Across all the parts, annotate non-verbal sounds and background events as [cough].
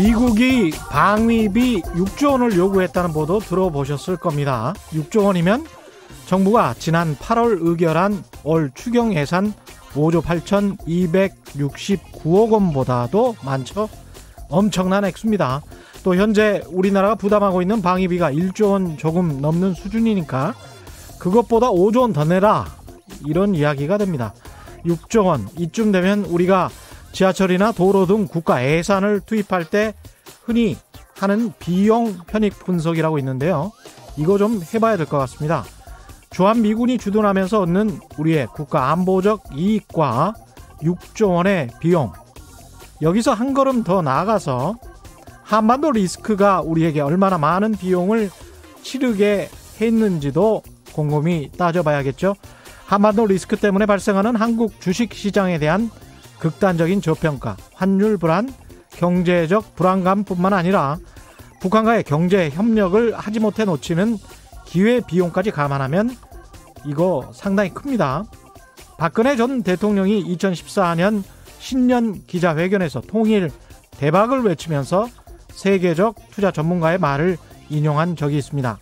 미국이 방위비 6조 원을 요구했다는 보도 들어보셨을 겁니다. 6조 원이면 정부가 지난 8월 의결한 올 추경 예산 5조 8,269억 원보다도 많죠. 엄청난 액수입니다. 또 현재 우리나라가 부담하고 있는 방위비가 1조 원 조금 넘는 수준이니까 그것보다 5조 원 더 내라 이런 이야기가 됩니다. 6조 원 이쯤 되면 우리가 지하철이나 도로 등 국가 예산을 투입할 때 흔히 하는 비용 편익 분석이라고 있는데요. 이거 좀 해봐야 될 것 같습니다. 주한 미군이 주둔하면서 얻는 우리의 국가 안보적 이익과 6조 원의 비용. 여기서 한 걸음 더 나아가서 한반도 리스크가 우리에게 얼마나 많은 비용을 치르게 했는지도 곰곰이 따져봐야겠죠. 한반도 리스크 때문에 발생하는 한국 주식 시장에 대한 극단적인 저평가, 환율 불안, 경제적 불안감뿐만 아니라 북한과의 경제 협력을 하지 못해 놓치는 기회 비용까지 감안하면 이거 상당히 큽니다. 박근혜 전 대통령이 2014년 신년 기자회견에서 통일 대박을 외치면서 세계적 투자 전문가의 말을 인용한 적이 있습니다.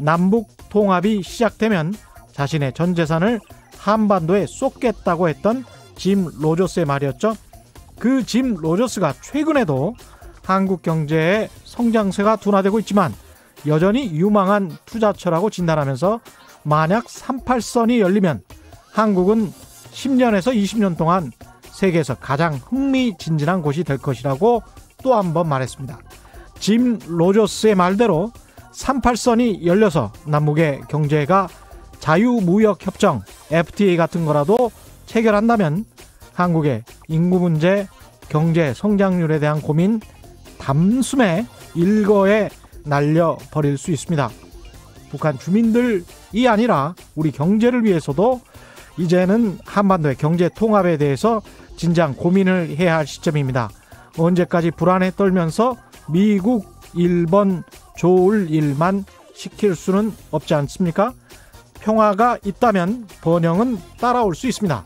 남북 통합이 시작되면 자신의 전 재산을 한반도에 쏟겠다고 했던 짐 로저스의 말이었죠. 그 짐 로저스가 최근에도 한국 경제의 성장세가 둔화되고 있지만 여전히 유망한 투자처라고 진단하면서 만약 38선이 열리면 한국은 10년에서 20년 동안 세계에서 가장 흥미진진한 곳이 될 것이라고 또 한 번 말했습니다. 짐 로저스의 말대로 38선이 열려서 남북의 경제가 자유무역협정 FTA 같은 거라도 해결한다면 한국의 인구 문제, 경제 성장률에 대한 고민 단숨에 일거에 날려버릴 수 있습니다. 북한 주민들이 아니라 우리 경제를 위해서도 이제는 한반도의 경제 통합에 대해서 진작 고민을 해야 할 시점입니다. 언제까지 불안에 떨면서 미국, 일본 좋을 일만 시킬 수는 없지 않습니까? 평화가 있다면 번영은 따라올 수 있습니다.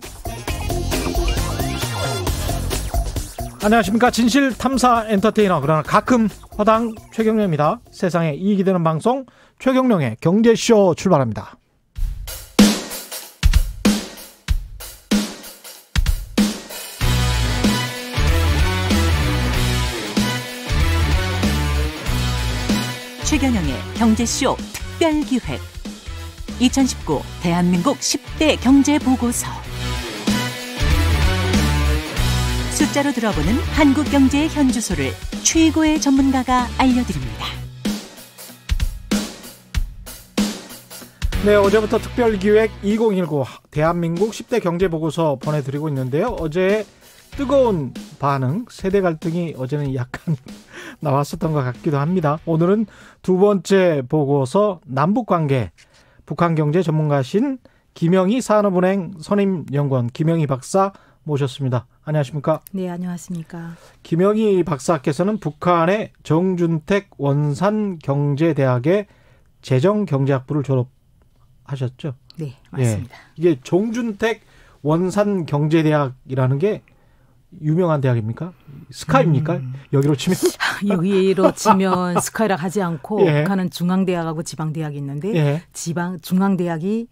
안녕하십니까 진실 탐사 엔터테이너 그러나 가끔 허당 최경령입니다. 세상에 이익이 되는 방송 최경령의 경제쇼 출발합니다. 최경영의 경제쇼 특별기획 2019 대한민국 10대 경제보고서 숫자로 들어보는 한국 경제의 현주소를 최고의 전문가가 알려드립니다. 네, 어제부터 특별기획 2019 대한민국 10대 경제보고서 보내드리고 있는데요. 어제 뜨거운 반응, 세대 갈등이 어제는 약간 [laughs] 나왔었던 것 같기도 합니다. 오늘은 두 번째 보고서 남북 관계 북한 경제 전문가신 김영희 산업은행 선임연구원 김영희 박사 모셨습니다. 안녕하십니까? 네, 안녕하십니까? 김영희 박사께서는 북한의 정준택 원산 경제대학의 재정경제학부를 졸업하셨죠? 네, 예. 맞습니다. 예, 이게 정준택 원산 경제대학이라는 게 유명한 대학입니까? 스카입니까? 음. 여기로 치면 [laughs] 아, 여기로 치면 스카이라 하지 않고 예. 북한은 중앙대학하고 지방대학이 있는데 예. 지방 중앙대학이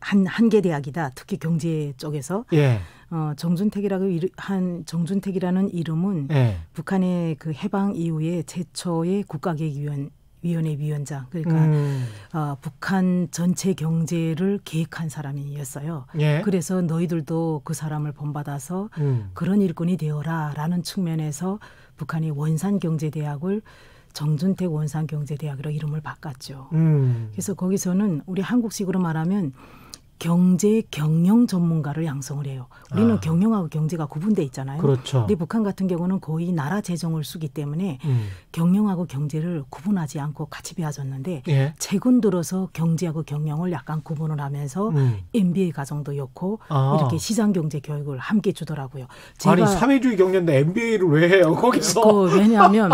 한한개 대학이다. 특히 경제 쪽에서 예. 어, 정준택이라고 한 정준택이라는 이름은 네. 북한의 그 해방 이후에 최초의 국가계획위원 위원회 위원장 그러니까 음. 어, 북한 전체 경제를 계획한 사람이었어요. 예. 그래서 너희들도 그 사람을 본받아서 음. 그런 일꾼이 되어라라는 측면에서 북한의 원산 경제대학을 정준택 원산 경제대학으로 이름을 바꿨죠. 음. 그래서 거기서는 우리 한국식으로 말하면 경제 경영 전문가를 양성을 해요. 우리는 아. 경영하고 경제가 구분돼 있잖아요. 그렇죠. 근데 북한 같은 경우는 거의 나라 재정을 쓰기 때문에 음. 경영하고 경제를 구분하지 않고 같이 배워졌는데 예. 최근 들어서 경제하고 경영을 약간 구분을 하면서 음. MBA 과정도 엮고 아. 이렇게 시장 경제 교육을 함께 주더라고요. 아니 사회주의 경제인데 MBA를 왜 해요 거기서? 그, 왜냐하면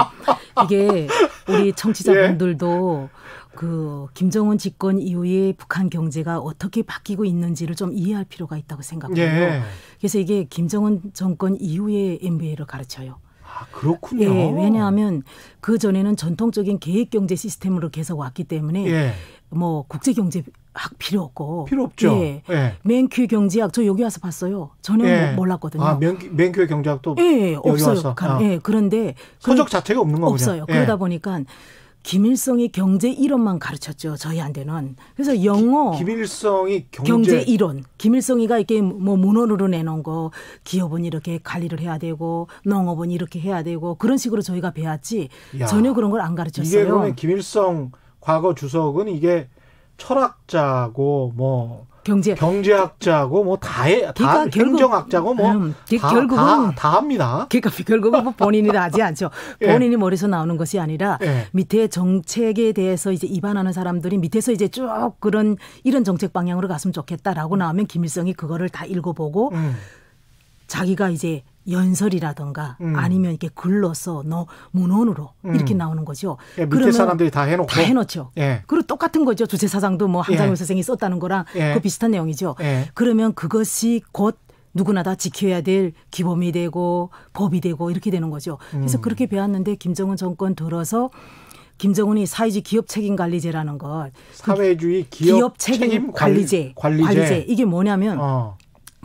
이게 우리 [laughs] 예. 청취자분들도 예. 그 김정은 집권 이후에 북한 경제가 어떻게 바뀌고 있는지를 좀 이해할 필요가 있다고 생각해요. 예. 그래서 이게 김정은 정권 이후에 MBA를 가르쳐요. 아, 그렇군요. 예, 왜냐하면 그 전에는 전통적인 계획 경제 시스템으로 계속 왔기 때문에 예. 뭐 국제 경제 학 필요 없고 필요 없죠. 예. 예. 맨큐 경제학 저 여기 와서 봤어요. 전에 예. 뭐 몰랐거든요. 아, 맨, 맨큐 경제학도 예, 없어요. 가, 아. 예, 그런데 서적 그런, 자체가 없는 거군요. 없어요. 그러다 예. 보니까 김일성이 경제 이론만 가르쳤죠 저희한테는 그래서 영어 기, 김일성이 경제. 경제 이론 김일성이가 이렇게 뭐 문헌으로 내놓은 거 기업은 이렇게 관리를 해야 되고 농업은 이렇게 해야 되고 그런 식으로 저희가 배웠지 야, 전혀 그런 걸 안 가르쳤어요. 이게 그러면 김일성 과거 주석은 이게 철학자고 뭐 경제 경제학자고 뭐 다해 다 그러니까 행정학자고 뭐다 음, 결국은 다, 다, 합니다. 그러니까 결국은 뭐 본인이 다 하지 않죠. [laughs] 예. 본인이 예. 머리에서 나오는 것이 아니라 예. 밑에 정책에 대해서 이제 입안하는 사람들이 밑에서 이제 쭉 그런 이런 정책 방향으로 갔으면 좋겠다라고 나오면 김일성이 그거를 다 읽어보고 음. 자기가 이제 연설이라던가 음. 아니면 이렇게 글로서 너 문헌으로 음. 이렇게 나오는 거죠. 예, 밑에 사람들이 다 해놓고 다 해놓죠. 예. 그리고 똑같은 거죠. 주체 사상도 뭐 한장훈 예. 선생이 썼다는 거랑 예. 그 비슷한 내용이죠. 예. 그러면 그것이 곧 누구나 다 지켜야 될 기범이 되고 법이 되고 이렇게 되는 거죠. 그래서 음. 그렇게 배웠는데 김정은 정권 들어서 김정은이 사회주의 기업 책임 관리제라는 걸 사회주의 그 기업, 기업 책임, 책임 관리제, 관리제, 관리제 이게 뭐냐면 어.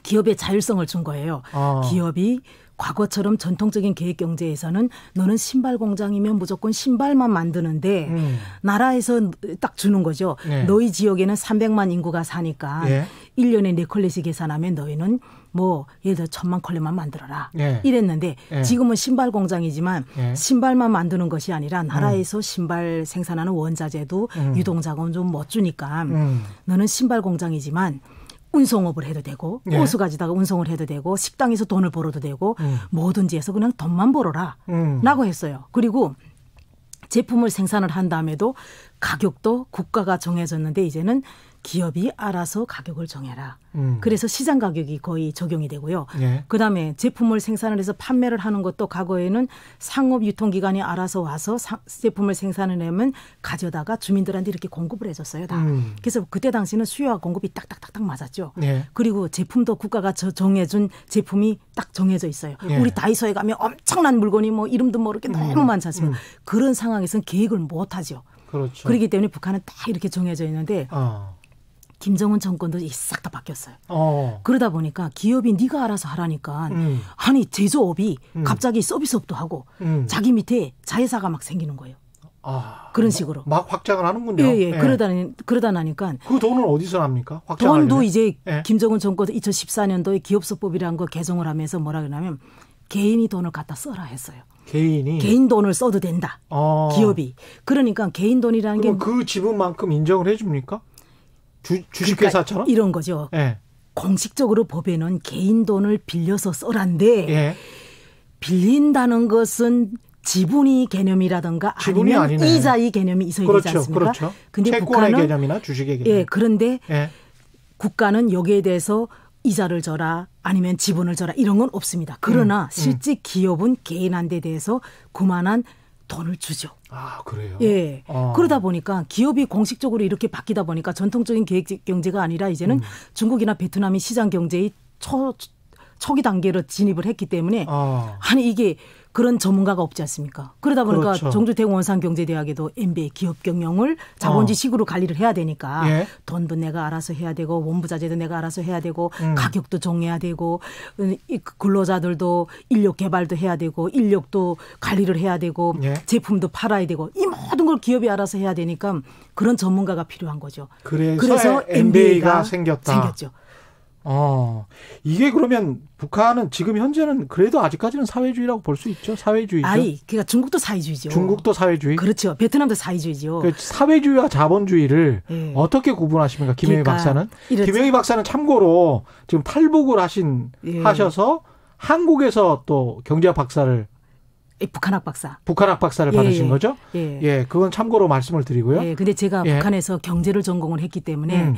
기업의 자율성을 준 거예요. 아. 기업이 과거처럼 전통적인 계획 경제에서는 너는 신발 공장이면 무조건 신발만 만드는데 음. 나라에서 딱 주는 거죠. 네. 너희 지역에는 300만 인구가 사니까 예. 네. 1년에 네 컬렛씩 계산하면 너희는 뭐 예를 들어 천만 컬레만 만들어라 네. 이랬는데 예. 지금은 신발 공장이지만 신발만 만드는 것이 아니라 나라에서 음. 신발 생산하는 원자재도 음. 유동 자금 좀못 주니까 음. 너는 신발 공장이지만 운송업을 해도 되고 예. 호수 가지다가 운송을 해도 되고 식당에서 돈을 벌어도 되고 음. 뭐든지 해서 그냥 돈만 벌어라 음. 라고 했어요. 그리고 제품을 생산을 한 다음에도 가격도 국가가 정해졌는데 이제는 기업이 알아서 가격을 정해라. 음. 그래서 시장 가격이 거의 적용이 되고요. 예. 그다음에 제품을 생산을 해서 판매를 하는 것도 과거에는 상업 유통기관이 알아서 와서 사, 제품을 생산을 하면 가져다가 주민들한테 이렇게 공급을 해줬어요. 다. 음. 그래서 그때 당시는 수요와 공급이 딱딱딱딱 맞았죠. 예. 그리고 제품도 국가가 저 정해준 제품이 딱 정해져 있어요. 예. 우리 다이소에 가면 엄청난 물건이 뭐 이름도 모르게 너무 음. 많지 않습니까? 음. 그런 상황에서는 계획을 못 하죠. 그렇죠. 그렇기 때문에 북한은 딱 이렇게 정해져 있는데 어. 김정은 정권도 싹 다 바뀌었어요. 어. 그러다 보니까 기업이 네가 알아서 하라니까 음. 아니 제조업이 음. 갑자기 서비스업도 하고 음. 자기 밑에 자회사가 막 생기는 거예요. 아, 그런 식으로 막, 확장을 하는군요. 예, 예. 예. 그러다 그러다 나니까 그 돈은 어디서 납니까? 확장하려면? 도 이제 예. 김정은 정권 2014년도에 기업소법이라는 거 개정을 하면서 뭐라 그러냐면 개인이 돈을 갖다 써라 했어요. 개인이 개인 돈을 써도 된다. 아. 기업이 그러니까 개인 돈이라는 게 그 지분만큼 인정을 해줍니까? 주, 그러니까 주식회사처럼? 그러니까 이런 거죠. 예. 공식적으로 법에는 개인 돈을 빌려서 써란데 예. 빌린다는 것은 지분이 개념이라든가 지분이 아니면 아니네. 이자의 개념이 있어야 그렇죠, 되지 않습니까? 그렇죠. 근데 채권의 국가는, 개념이나 주식의 개념. 예, 그런데 예. 국가는 여기에 대해서 이자를 져라 아니면 지분을 져라 이런 건 없습니다. 그러나 음, 음. 실제 기업은 개인한테 대해서 그만한 돈을 주죠. 아 그래요? 예. 아. 그러다 보니까 기업이 공식적으로 이렇게 바뀌다 보니까 전통적인 계획 경제가 아니라 이제는 음. 중국이나 베트남이 시장 경제의 초 초기 단계로 진입을 했기 때문에 아. 아니 이게 그런 전문가가 없지 않습니까? 그러다 보니까 그렇죠. 정주택 원산경제대학에도 MBA 기업 경영을 자본주의식으로 어. 관리를 해야 되니까 예. 돈도 내가 알아서 해야 되고 원부자재도 내가 알아서 해야 되고 음. 가격도 정해야 되고 음, 근로자들도 인력 개발도 해야 되고 인력도 관리를 해야 되고 예. 제품도 팔아야 되고 이 모든 걸 기업이 알아서 해야 되니까 그런 전문가가 필요한 거죠. 그래서, 그래서 MBA가, MBA가 생겼다. 생겼죠. 어, 이게 그러면 북한은 지금 현재는 그래도 아직까지는 사회주의라고 볼 수 있죠. 사회주의 아니, 그러니까 중국도 사회주의죠. 중국도 사회주의. 그렇죠. 베트남도 사회주의죠. 그러니까 사회주의와 자본주의를 네. 어떻게 구분하십니까, 김영희 그러니까 박사는? 이랬죠. 김영희 박사는 참고로 지금 탈북을 하신 네. 하셔서 한국에서 또 경제학 박사를 북한학 박사. 북한학 박사를 예, 받으신 거죠? 예. 예, 그건 참고로 말씀을 드리고요. 예, 근데 제가 예. 북한에서 경제를 전공을 했기 때문에 음.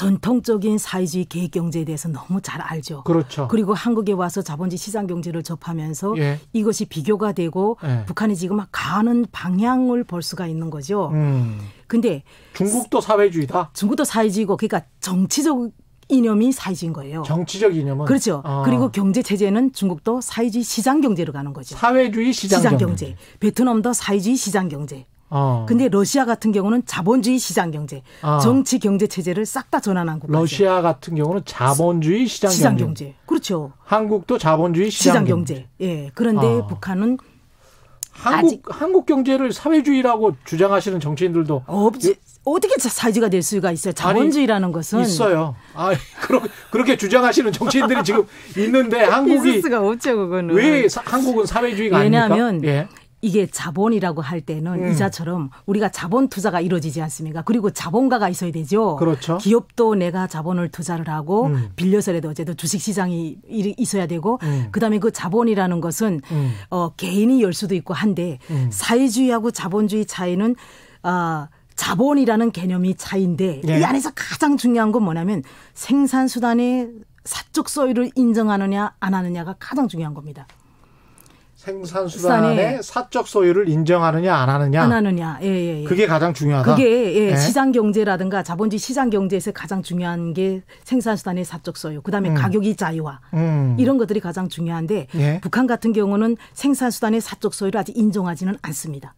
전통적인 사회주의 계획 경제에 대해서 너무 잘 알죠. 그렇죠. 그리고 한국에 와서 자본주의 시장 경제를 접하면서 예. 이것이 비교가 되고 예. 북한이 지금 막 가는 방향을 볼 수가 있는 거죠. 음. 근데 중국도 사회주의다. 중국도 사회주의고 그러니까 정치적 이념이 사회주의인 거예요. 정치적 이념은 그렇죠. 아. 그리고 경제 체제는 중국도 사회주의 시장 경제로 가는 거죠. 사회주의 시장, 경제. 베트남도 사회주의 시장 경제. 어. 근데 러시아 같은 경우는 자본주의 시장 경제, 어. 정치 경제 체제를 싹 다 전환한 국가. 러시아 같은 경우는 자본주의 시장, 시장 경제. 경제. 그렇죠. 한국도 자본주의 시장, 시장 경제. 경제. 예. 그런데 어. 북한은 한국 한국 경제를 사회주의라고 주장하시는 정치인들도 없지. 예. 어떻게 사회주의가 될 수가 있어요? 자본주의라는 아니, 것은 있어요. 아, [laughs] 그러, 그렇게 주장하시는 정치인들이 지금 있는데 한국이 있을 수가 없죠, 그거는. 왜 사, 한국은 사회주의가 왜냐하면 아닙니까? 왜냐하면 예. 이게 자본이라고 할 때는 음. 이자처럼 우리가 자본 투자가 이루어지지 않습니까? 그리고 자본가가 있어야 되죠. 그렇죠. 기업도 내가 자본을 투자를 하고 음. 빌려서라도 어쨌든 주식 시장이 있어야 되고 음. 그다음에 그 자본이라는 것은 음. 어 개인이 열 수도 있고 한데 음. 사회주의하고 자본주의 차이는 아 어, 자본이라는 개념이 차인데 네. 예. 이 안에서 가장 중요한 건 뭐냐면 생산 수단의 사적 소유를 인정하느냐 안 하느냐가 가장 중요한 겁니다. 생산수단의 사적 소유를 인정하느냐 안 하느냐 안 하느냐 예, 예, 예. 그게 가장 중요하다. 그게 예, 예. 시장 경제라든가 자본주의 시장 경제에서 가장 중요한 게 생산수단의 사적 소유, 그다음에 음. 가격이 자유화 음. 이런 것들이 가장 중요한데 예. 북한 같은 경우는 생산수단의 사적 소유를 아직 인정하지는 않습니다.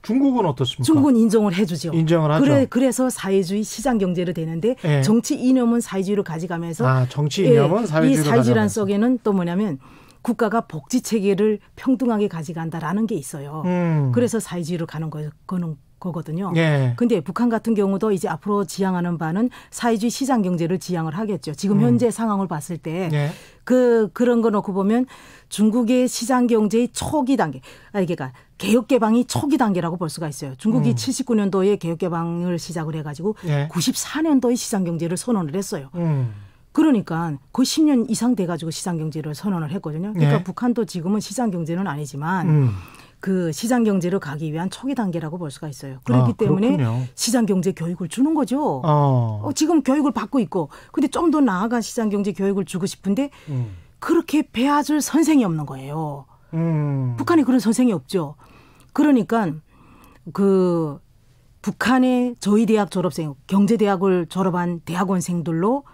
중국은 어떻습니까? 중국은 인정을 해주죠. 인정을 하죠. 그래, 그래서 사회주의 시장 경제로 되는데 예. 정치 이념은 사회주의로 가져가면서 아, 정치 예, 이념은 사회주의로 이 사회주의란 가져가면서. 속에는 또 뭐냐면 국가가 복지 체계를 평등하게 가져간다라는 게 있어요. 음. 그래서 사회주의로 가는 거, 거는 거거든요. 예. 근데 북한 같은 경우도 이제 앞으로 지향하는 바는 사회주의 시장 경제를 지향을 하겠죠. 지금 음. 현재 상황을 봤을 때. 예. 그 그런 거 놓고 보면 중국의 시장 경제의 초기 단계, 아니 그러니까 개혁 개방이 초기 단계라고 볼 수가 있어요. 중국이 음. 79년도에 개혁 개방을 시작을 해가지고 예. 94년도에 시장 경제를 선언을 했어요. 음. 그러니까 그 10년 이상 돼가지고 시장 경제를 선언을 했거든요. 그러니까 네. 북한도 지금은 시장 경제는 아니지만 음. 그 시장 경제로 가기 위한 초기 단계라고 볼 수가 있어요. 그렇기 아, 때문에 시장 경제 교육을 주는 거죠. 어. 어, 지금 교육을 받고 있고, 근데 좀 더 나아가 시장 경제 교육을 주고 싶은데 음. 그렇게 배워줄 선생이 없는 거예요. 음. 북한이 그런 선생이 없죠. 그러니까 그 북한의 저희 대학 졸업생, 경제대학을 졸업한 대학원생들로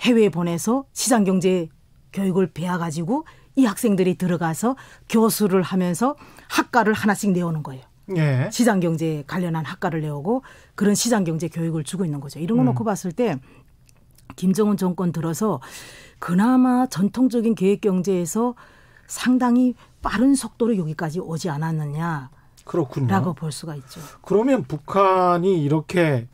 해외 에 보내서 시장 경제 교육을 배워가지고 이 학생들이 들어가서 교수를 하면서 학과를 하나씩 내오는 거예요. 예. 시장 경제 관련한 학과를 내오고 그런 시장 경제 교육을 주고 있는 거죠. 이런 거 음. 놓고 봤을 때 김정은 정권 들어서 그나마 전통적인 계획 경제에서 상당히 빠른 속도로 여기까지 오지 않았느냐. 그렇군요. 라고 볼 수가 있죠. 그러면 북한이 이렇게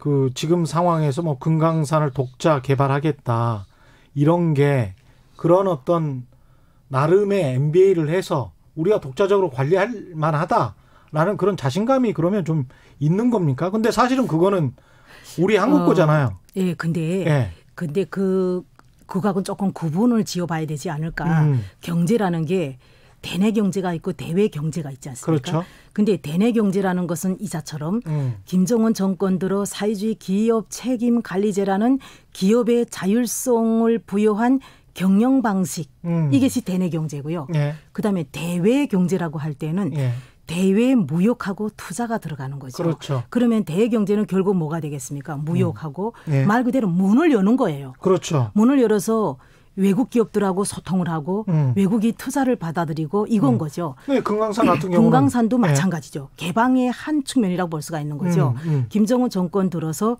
그 지금 상황에서 뭐 금강산을 독자 개발하겠다 이런 게 그런 어떤 나름의 MBA를 해서 우리가 독자적으로 관리할 만하다라는 그런 자신감이 그러면 좀 있는 겁니까? 근데 사실은 그거는 우리 한국 어, 거잖아요. 예, 근데 예. 근데 그그거은 조금 구분을 지어봐야 되지 않을까. 음. 경제라는 게 대내 경제가 있고 대외 경제가 있지 않습니까? 그렇죠. 근데 대내 경제라는 것은 이자처럼 음. 김정은 정권 들어 사회주의 기업 책임 관리제라는 기업의 자율성을 부여한 경영 방식 음. 이것이 대내 경제고요. 예. 그다음에 대외 경제라고 할 때는 예. 대외 무역하고 투자가 들어가는 거죠. 그렇죠. 그러면 대외 경제는 결국 뭐가 되겠습니까? 무역하고 음. 예. 말 그대로 문을 여는 거예요. 그렇죠. 문을 열어서 외국 기업들하고 소통을 하고 음. 외국이 투자를 받아들이고 이건 음. 거죠. 네, 금강산 같은 경우 금강산도 네. 마찬가지죠. 개방의 한 측면이라고 볼 수가 있는 거죠. 음, 음. 김정은 정권 들어서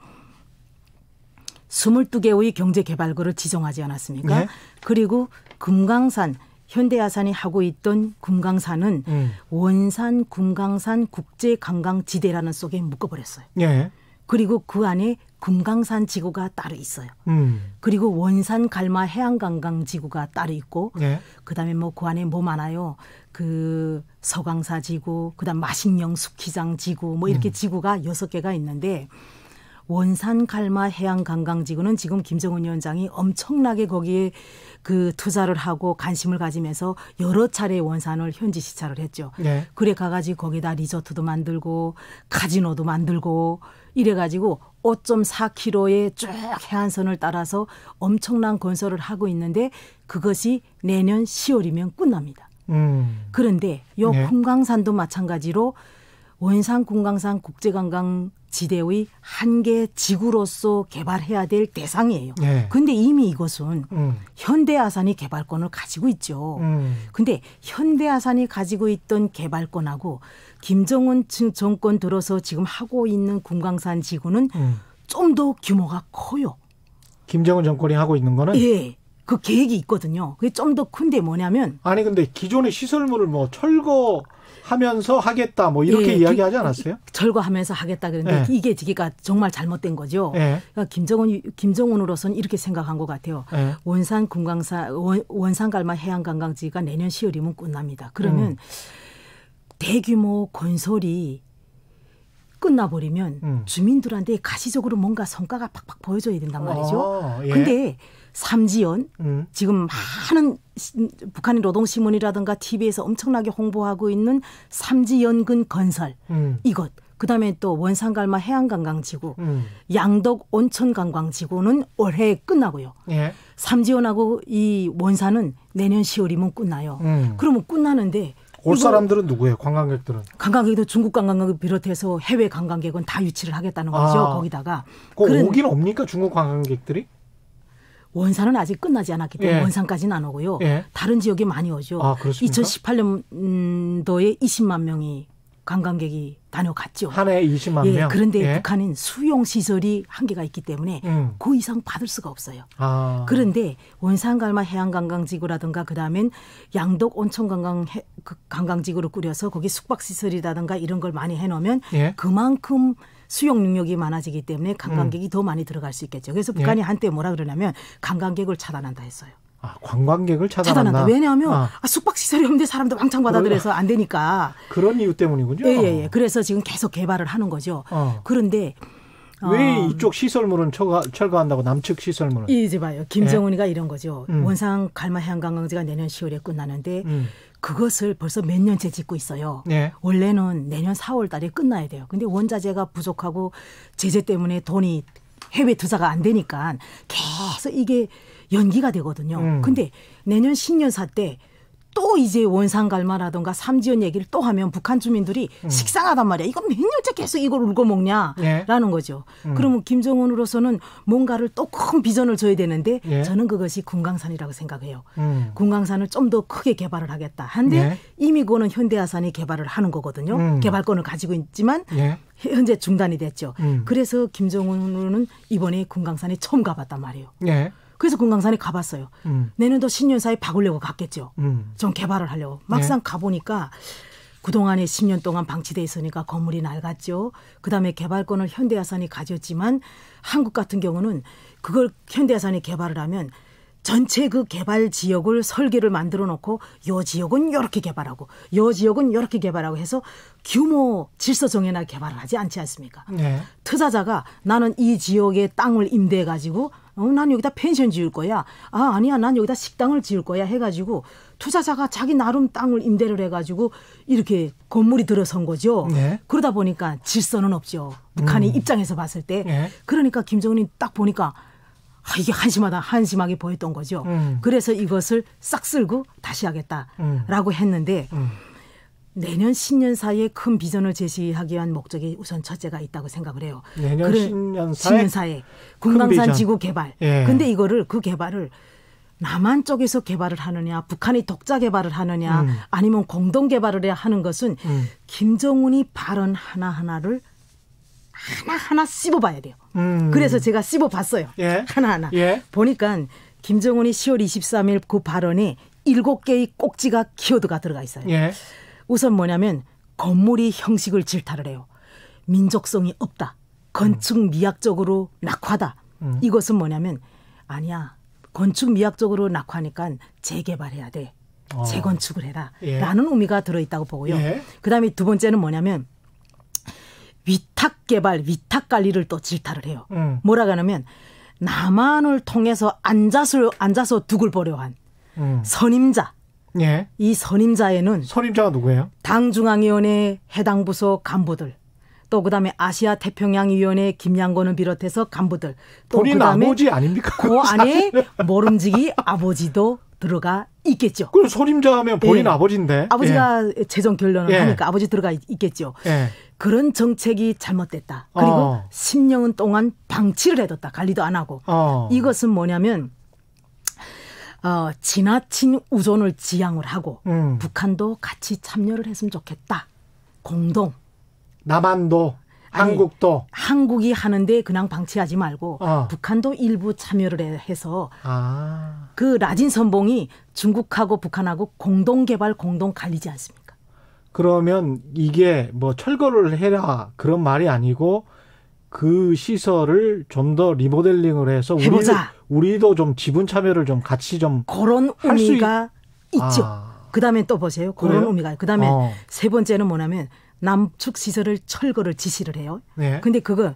22개의 경제개발구를 지정하지 않았습니까? 네. 그리고 금강산 현대아산이 하고 있던 금강산은 음. 원산 금강산 국제관광지대라는 속에 묶어버렸어요. 네. 그리고 그 안에 금강산 지구가 따로 있어요. 음. 그리고 원산 갈마 해안관광 지구가 따로 있고, 네. 그다음에 뭐 그 안에 뭐 많아요. 그 서강사 지구, 그다음 마식령 숙키장 지구, 뭐 이렇게 음. 지구가 여섯 개가 있는데 원산 갈마 해양 관광 지구는 지금 김정은 위원장이 엄청나게 거기에 그 투자를 하고 관심을 가지면서 여러 차례 원산을 현지 시찰을 했죠. 네. 그래 가가지고 거기다 리조트도 만들고 카지노도 만들고 이래가지고 5.4km의 쭉 해안선을 따라서 엄청난 건설을 하고 있는데 그것이 내년 10월이면 끝납니다. 음. 그런데 요 네. 금강산도 마찬가지로 원산 금강산 국제관광 지대의 한계 지구로서 개발해야 될 대상이에요. 네. 근데 이미 이것은 음. 현대아산이 개발권을 가지고 있죠. 음. 근데 현대아산이 가지고 있던 개발권하고 김정은 정권 들어서 지금 하고 있는 금강산 지구는 음. 좀더 규모가 커요. 김정은 정권이 하고 있는 거는 예. 그 계획이 있거든요. 그게 좀 더 큰데 뭐냐면 아니 근데 기존의 시설물을 뭐 철거하면서 하겠다 뭐 이렇게 예, 그 이야기하지 않았어요? 철거하면서 하겠다 그런데 예. 이게 되기가 정말 잘못된 거죠. 예. 그러니까 김정은 김정은으로서는 이렇게 생각한 것 같아요. 예. 원산 금강산 원, 산 갈마 해안 관광지가 내년 10월이면 끝납니다. 그러면 음. 대규모 건설이 끝나버리면 음. 주민들한테 가시적으로 뭔가 성과가 팍팍 보여줘야 된단 말이죠. 어, 예. 근데 삼지연 음. 지금 많은 북한의 노동신문이라든가 TV에서 엄청나게 홍보하고 있는 삼지연근 건설 음. 이것 그다음에 또 원산갈마 해안관광지구 음. 양덕 온천관광지구는 올해 끝나고요. 예. 삼지연하고 이 원산은 내년 10월이면 끝나요. 음. 그러면 끝나는데 올 사람들은 누구예요? 관광객들은? 관광객도 중국 관광객을 비롯해서 해외 관광객은 다 유치를 하겠다는 거죠. 아, 거기다가 그런 오긴 옵니까 중국 관광객들이? 원산은 아직 끝나지 않았기 때문에 예. 원산까지는 안 오고요. 예. 다른 지역에 많이 오죠. 아, 2018년도에 20만 명이 관광객이 다녀갔죠. 한해 20만 예, 명. 그런데 예. 북한은 수용 시설이 한계가 있기 때문에 음. 그 이상 받을 수가 없어요. 아. 그런데 원산갈마 해양관광지구라든가 그다음엔 양덕 온천관광 그 관광지구로 꾸려서 거기 숙박 시설이라든가 이런 걸 많이 해놓으면 예. 그만큼 수용 능력이 많아지기 때문에 관광객이 음. 더 많이 들어갈 수 있겠죠. 그래서 북한이 예. 한때 뭐라 그러냐면 관광객을 차단한다 했어요. 아, 관광객을 차단한다. 차단한다. 왜냐하면 아. 아 숙박시설이 없는데 사람도 왕창 받아들여서 그러니까. 안 되니까. 그런 이유 때문이군요. 예, 예, 예. 그래서 지금 계속 개발을 하는 거죠. 어. 그런데 왜 어, 이쪽 시설물은 철거, 철거한다고 남측 시설물은? 이제 봐요. 김정은이가 예? 이런 거죠. 음. 원산 갈마 해양관광지가 내년 10월에 끝나는데 음. 그것을 벌써 몇 년째 짓고 있어요. 예? 원래는 내년 4월 달에 끝나야 돼요. 근데 원자재가 부족하고 제재 때문에 돈이 해외 투자가 안 되니까 계속 이게 연기가 되거든요. 음. 근데 내년 신년사 때 또 이제 원산갈마라던가 삼지연 얘기를 또 하면 북한 주민들이 음. 식상하단 말이야. 이거 몇 년째 계속 이걸 울고 먹냐라는 예. 거죠. 음. 그러면 김정은으로서는 뭔가를 또 큰 비전을 줘야 되는데 예. 저는 그것이 금강산이라고 생각해요. 금강산을 음. 좀더 크게 개발을 하겠다. 한데 예. 이미 그거는 현대아산이 개발을 하는 거거든요. 음. 개발권을 가지고 있지만 예. 현재 중단이 됐죠. 음. 그래서 김정은은 이번에 금강산에 처음 가봤단 말이에요. 예. 그래서 금강산에 가봤어요. 음. 내년도 1 0년사에 박으려고 갔겠죠. 음. 전 개발을 하려고. 막상 네. 가보니까 그동안에 10년 동안 방치돼 있으니까 건물이 낡았죠. 그다음에 개발권을 현대아산이 가졌지만 한국 같은 경우는 그걸 현대아산이 개발을 하면 전체 그 개발 지역을 설계를 만들어 놓고 요 지역은 요렇게 개발하고 요 지역은 요렇게 개발하고 해서 규모 질서 정해나 개발을 하지 않지 않습니까? 네. 투자자가 나는 이지역에 땅을 임대해 가지고 어, 난 여기다 펜션 지을 거야. 아, 아니야. 난 여기다 식당을 지을 거야. 해가지고 투자자가 자기 나름 땅을 임대를 해가지고 이렇게 건물이 들어선 거죠. 네. 그러다 보니까 질서는 없죠. 북한이 음. 입장에서 봤을 때. 네. 그러니까 김정은이 딱 보니까 아, 이게 한심하다 한심하게 보였던 거죠. 음. 그래서 이것을 싹 쓸고 다시 하겠다라고 음. 했는데 음. 내년 신년 사이에 큰 비전을 제시하기 위한 목적이 우선 첫째가 있다고 생각을 해요. 내년 그래, 신년 사이 신년 사에 금강산 지구 개발. 예. 근데 이거를 그 개발을 남한 쪽에서 개발을 하느냐, 북한이 독자 개발을 하느냐, 음. 아니면 공동 개발을 해야 하는 것은 음. 김정은이 발언 하나하나를 하나하나 씹어봐야 돼요. 음. 그래서 제가 씹어봤어요. 예. 하나하나. 예. 보니까 김정은이 10월 23일 그 발언에 7 개의 꼭지가 키워드가 들어가 있어요. 예. 우선 뭐냐면 건물이 형식을 질타를 해요. 민족성이 없다. 건축 미학적으로 낙화다. 음. 이것은 뭐냐면 아니야. 건축 미학적으로 낙화니까 재개발해야 돼. 어. 재건축을 해라. 예. 라는 의미가 들어있다고 보고요. 예. 그 다음에 두 번째는 뭐냐면 위탁 개발, 위탁 관리를 또 질타를 해요. 음. 뭐라고 하냐면 남한을 통해서 앉아서 앉아서 두글 보려한 음. 선임자. 예. 이 선임자에는 선임자가 누구예요? 당 중앙위원회 해당 부서 간부들. 또 그다음에 아시아 태평양 위원회 김양건을 비롯해서 간부들. 또 본인 그다음에 아버지 아닙니까? 그 [laughs] 안에 모름지기 아버지도 들어가 있겠죠. 그럼 선임자면 본인 예. 아버지인데. 아버지가 예. 재정 결론을 예. 하니까 아버지 들어가 있겠죠. 예. 그런 정책이 잘못됐다. 그리고 어. 10년 동안 방치를 해뒀다. 관리도 안 하고. 어. 이것은 뭐냐면 어, 지나친 우존을 지향을 하고 음. 북한도 같이 참여를 했으면 좋겠다. 공동. 남한도 한국도 한국이 하는데 그냥 방치하지 말고 어. 북한도 일부 참여를 해서 아. 그 라진 선봉이 중국하고 북한하고 공동 개발 공동 관리지 않습니까? 그러면 이게 뭐 철거를 해라 그런 말이 아니고 그 시설을 좀 더 리모델링을 해서 해보자. 우리, 우리도 좀 지분 참여를 좀 같이 좀 그런 의미가 있... 있죠. 아. 그다음에 또 보세요. 그런 그래요? 의미가. 그다음에 어. 세 번째는 뭐냐면 남측 시설을 철거를 지시를 해요. 예. 근데 그거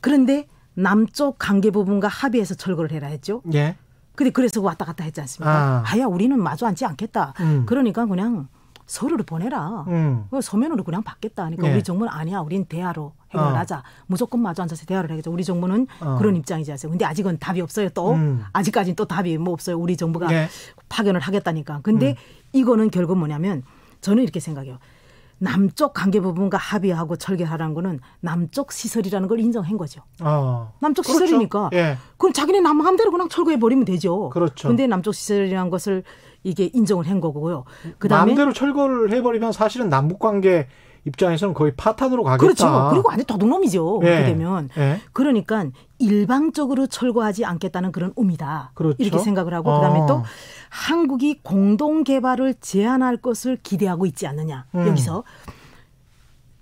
그런데 남쪽 관계 부분과 합의해서 철거를 해라 했죠. 예. 근데 그래서 왔다 갔다 했지 않습니까? 아. 야 우리는 마주 앉지 않겠다. 음. 그러니까 그냥 서류를 보내라. 음. 그 서면으로 그냥 받겠다. 하니까 네. 우리 정부는 아니야. 우린 대화로 해결 하자. 어. 무조건 마주 앉아서 대화를 하겠죠 우리 정부는 어. 그런 입장이지 않습니까? 근데 아직은 답이 없어요. 또 음. 아직까지는 또 답이 뭐 없어요. 우리 정부가 네. 파견을 하겠다니까. 근데 음. 이거는 결국 뭐냐면 저는 이렇게 생각해요. 남쪽 관계부분과 합의하고 철개하라는 거는 남쪽 시설이라는 걸 인정한 거죠. 어. 남쪽 그렇죠. 시설이니까. 예. 그럼 자기네 남한대로 그냥 철거해 버리면 되죠. 그렇죠. 근데 남쪽 시설이라는 것을 이게 인정을 한 거고요. 그다음에 마대로 철거를 해 버리면 사실은 남북 관계 입장에서는 거의 파탄으로 가겠다. 그렇죠. 그리고 완전 도둑놈이죠. 예. 그렇게 되면. 예. 그러니까 일방적으로 철거하지 않겠다는 그런 의미다. 그렇죠. 이렇게 생각을 하고 어. 그다음에 또 한국이 공동 개발을 제안할 것을 기대하고 있지 않느냐. 음. 여기서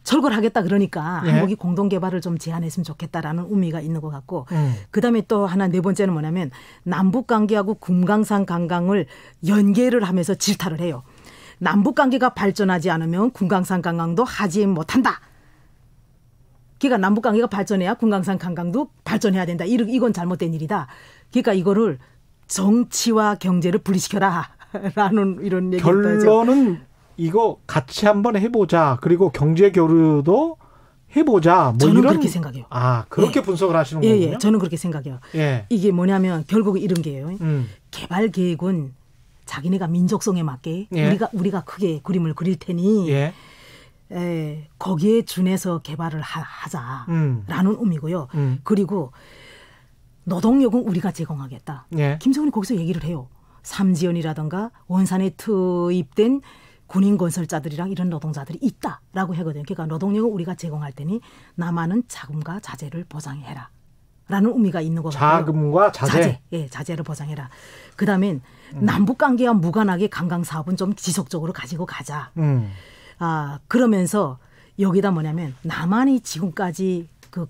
철거를 하겠다 그러니까 예. 한국이 공동 개발을 좀 제안했으면 좋겠다라는 의미가 있는 것 같고 음. 그다음에 또 하나 네 번째는 뭐냐면 남북 관계하고 금강산 관광을 연계를 하면서 질타를 해요. 남북 관계가 발전하지 않으면 금강산 관광도 하지 못한다. 그러니까 남북 관계가 발전해야 금강산 관광도 발전해야 된다. 이건 잘못된 일이다. 그러니까 이거를 정치와 경제를 분리시켜라. [laughs] 라는 이런 얘기죠. 결론은 이거 같이 한번 해보자. 그리고 경제 교류도 해보자. 뭐 저는 이런... 그렇게 생각해요. 아 그렇게 예. 분석을 하시는 예, 예. 거군요. 예, 저는 그렇게 생각해요. 예. 이게 뭐냐면 결국 이런 게요. 예 음. 개발 계획은 자기네가 민족성에 맞게 예. 우리가 우리가 크게 그림을 그릴 테니 예. 에, 거기에 준해서 개발을 하, 자라는 음. 의미고요. 음. 그리고 노동력은 우리가 제공하겠다. 예. 김정은이 거기서 얘기를 해요. 삼지연이라든가 원산에 투입된 군인 건설자들이랑 이런 노동자들이 있다라고 하거든요. 그러니까 노동력은 우리가 제공할 테니 남한은 자금과 자재를 보장해라. 라는 의미가 있는 거 같아요. 자금과 자재. 자재. 예, 자재를 보장해라. 그 다음엔 음. 남북 관계와 무관하게 관광 사업은 좀 지속적으로 가지고 가자. 음. 아, 그러면서 여기다 뭐냐면 남한이 지금까지 그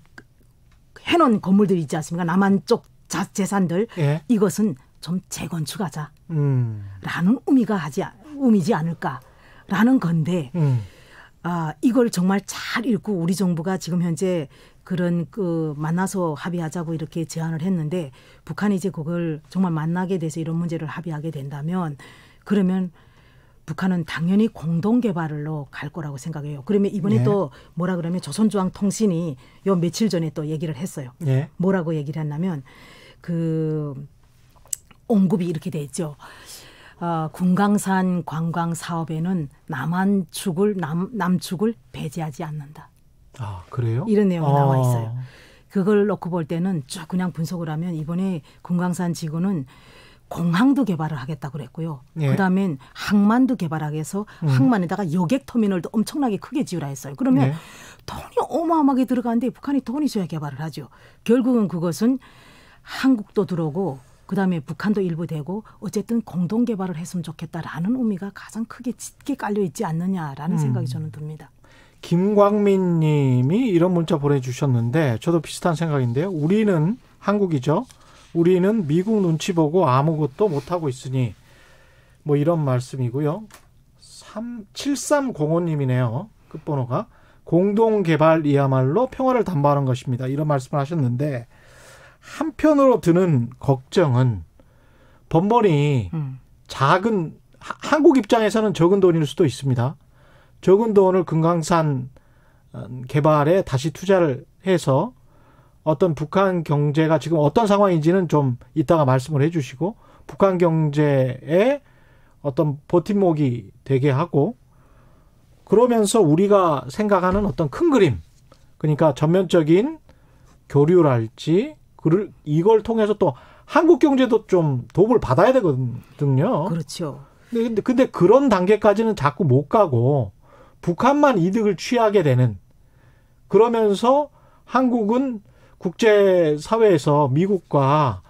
해놓은 건물들 있지 않습니까? 남한 쪽 자, 재산들 예. 이것은 좀 재건축하자라는 음. 의미가 하지 의미지 않을까라는 건데 음. 아 이걸 정말 잘 읽고 우리 정부가 지금 현재 그런 그 만나서 합의하자고 이렇게 제안을 했는데 북한이 이제 그걸 정말 만나게 돼서 이런 문제를 합의하게 된다면 그러면 북한은 당연히 공동 개발로 갈 거라고 생각해요. 그러면 이번에 예. 또 뭐라 그러면 조선중앙통신이 요 며칠 전에 또 얘기를 했어요. 예. 뭐라고 얘기를 했냐면 그 언급이 이렇게 돼죠 어, 군강산 관광 사업에는 남한 축을 남 남축을 배제하지 않는다. 아 그래요? 이런 내용이 아. 나와 있어요. 그걸 놓고 볼 때는 쭉 그냥 분석을 하면 이번에 금강산 지구는 공항도 개발을 하겠다 그랬고요. 예. 그다음엔 항만도 개발하게 해서 음. 항만에다가 여객 터미널도 엄청나게 크게 지으라 했어요. 그러면 예. 돈이 어마어마하게 들어가는데 북한이 돈이 줘야 개발을 하죠. 결국은 그것은 한국도 들어오고 그다음에 북한도 일부 되고 어쨌든 공동 개발을 했으면 좋겠다라는 의미가 가장 크게 짙게 깔려 있지 않느냐라는 음. 생각이 저는 듭니다. 김광민 님이 이런 문자 보내주셨는데 저도 비슷한 생각인데요. 우리는 한국이죠. 우리는 미국 눈치 보고 아무것도 못하고 있으니 뭐 이런 말씀이고요. 3, 7305님이네요. 끝번호가. 공동 개발이야말로 평화를 담보하는 것입니다. 이런 말씀을 하셨는데 한편으로 드는 걱정은 번번이 음. 작은 한국 입장에서는 적은 돈일 수도 있습니다. 적은 돈을 금강산 어, 개발에 다시 투자를 해서 어떤 북한 경제가 지금 어떤 상황인지는 좀 이따가 말씀을 해주시고 북한 경제에 어떤 버팀목이 되게 하고 그러면서 우리가 생각하는 어떤 큰 그림 그러니까 전면적인 교류랄지 그를 이걸 통해서 또 한국 경제도 좀 도움을 받아야 되거든요. 그렇죠. 근데 근데 그런 단계까지는 자꾸 못 가고 북한만 이득을 취하게 되는 그러면서 한국은 국제 사회에서 미국과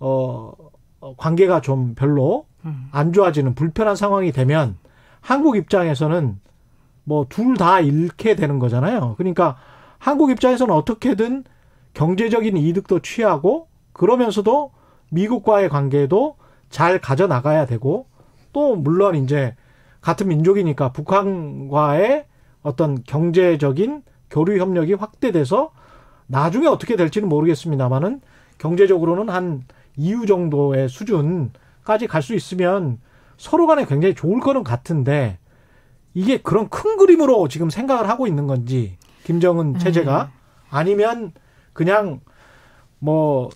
어, 어 관계가 좀 별로 음. 안 좋아지는 불편한 상황이 되면 한국 입장에서는 뭐 둘 다 잃게 되는 거잖아요. 그러니까 한국 입장에서는 어떻게든 경제적인 이득도 취하고 그러면서도 미국과의 관계도 잘 가져나가야 되고 또 물론 이제 같은 민족이니까 북한과의 어떤 경제적인 교류 협력이 확대돼서 나중에 어떻게 될지는 모르겠습니다만은 경제적으로는 한 이유 정도의 수준까지 갈 수 있으면 서로 간에 굉장히 좋을 거는 같은데 이게 그런 큰 그림으로 지금 생각을 하고 있는 건지 김정은 음. 체제가 음. 아니면 그냥 뭐